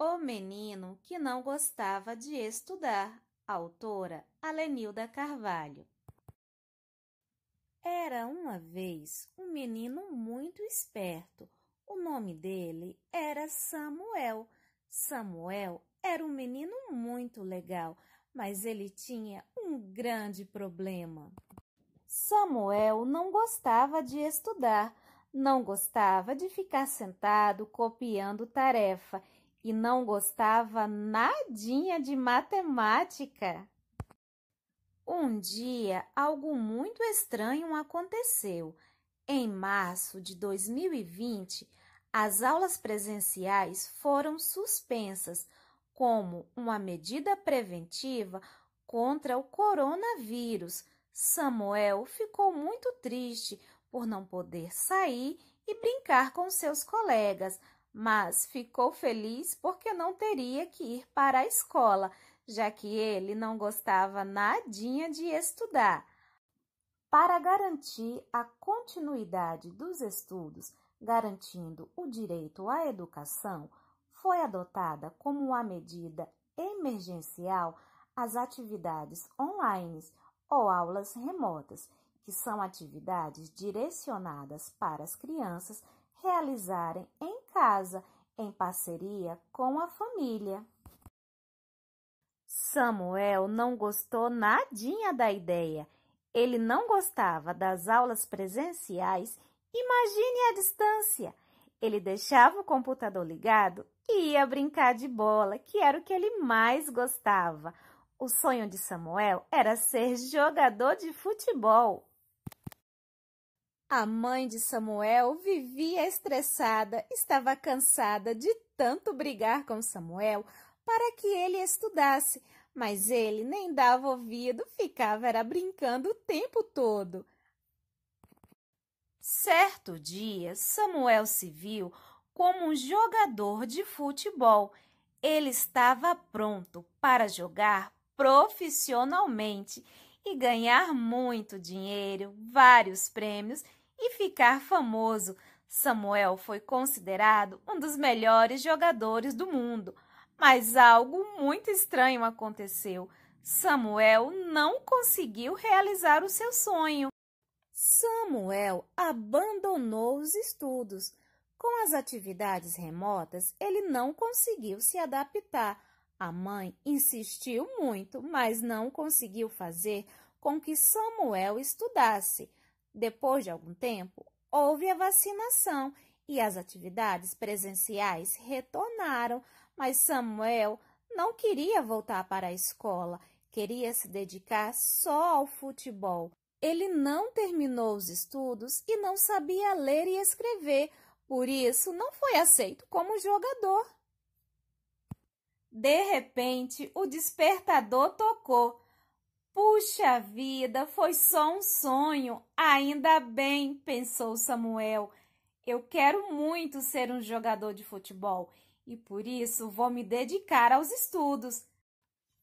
O menino que não gostava de estudar. Autora Alenilda Carvalho. Era uma vez um menino muito esperto. O nome dele era Samuel. Samuel era um menino muito legal, mas ele tinha um grande problema. Samuel não gostava de estudar, não gostava de ficar sentado copiando tarefa e não gostava nadinha de matemática. Um dia, algo muito estranho aconteceu. Em março de 2020, as aulas presenciais foram suspensas como uma medida preventiva contra o coronavírus. Samuel ficou muito triste por não poder sair e brincar com seus colegas, mas ficou feliz porque não teria que ir para a escola, já que ele não gostava nadinha de estudar. Para garantir a continuidade dos estudos, garantindo o direito à educação, foi adotada como uma medida emergencial as atividades online ou aulas remotas, que são atividades direcionadas para as crianças realizarem em casa, em parceria com a família. Samuel não gostou nadinha da ideia. Ele não gostava das aulas presenciais, imagine a distância. Ele deixava o computador ligado e ia brincar de bola, que era o que ele mais gostava. O sonho de Samuel era ser jogador de futebol. A mãe de Samuel vivia estressada, estava cansada de tanto brigar com Samuel para que ele estudasse, mas ele nem dava ouvido, ficava era brincando o tempo todo. Certo dia, Samuel se viu como um jogador de futebol. Ele estava pronto para jogar profissionalmente e ganhar muito dinheiro, vários prêmios e ficar famoso. Samuel foi considerado um dos melhores jogadores do mundo, mas algo muito estranho aconteceu. Samuel não conseguiu realizar o seu sonho. Samuel abandonou os estudos. Com as atividades remotas, ele não conseguiu se adaptar. A mãe insistiu muito, mas não conseguiu fazer com que Samuel estudasse. Depois de algum tempo, houve a vacinação e as atividades presenciais retornaram, mas Samuel não queria voltar para a escola, queria se dedicar só ao futebol. Ele não terminou os estudos e não sabia ler e escrever, por isso não foi aceito como jogador. De repente, o despertador tocou. Puxa vida, foi só um sonho. Ainda bem, pensou Samuel. Eu quero muito ser um jogador de futebol e por isso vou me dedicar aos estudos.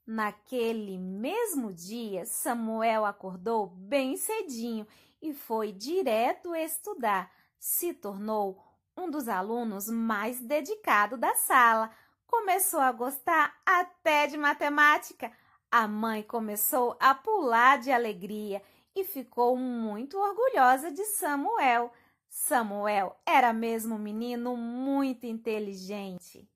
Naquele mesmo dia, Samuel acordou bem cedinho e foi direto estudar. Se tornou um dos alunos mais dedicados da sala. Começou a gostar até de matemática a mãe começou a pular de alegria e ficou muito orgulhosa de Samuel. Samuel era mesmo um menino muito inteligente.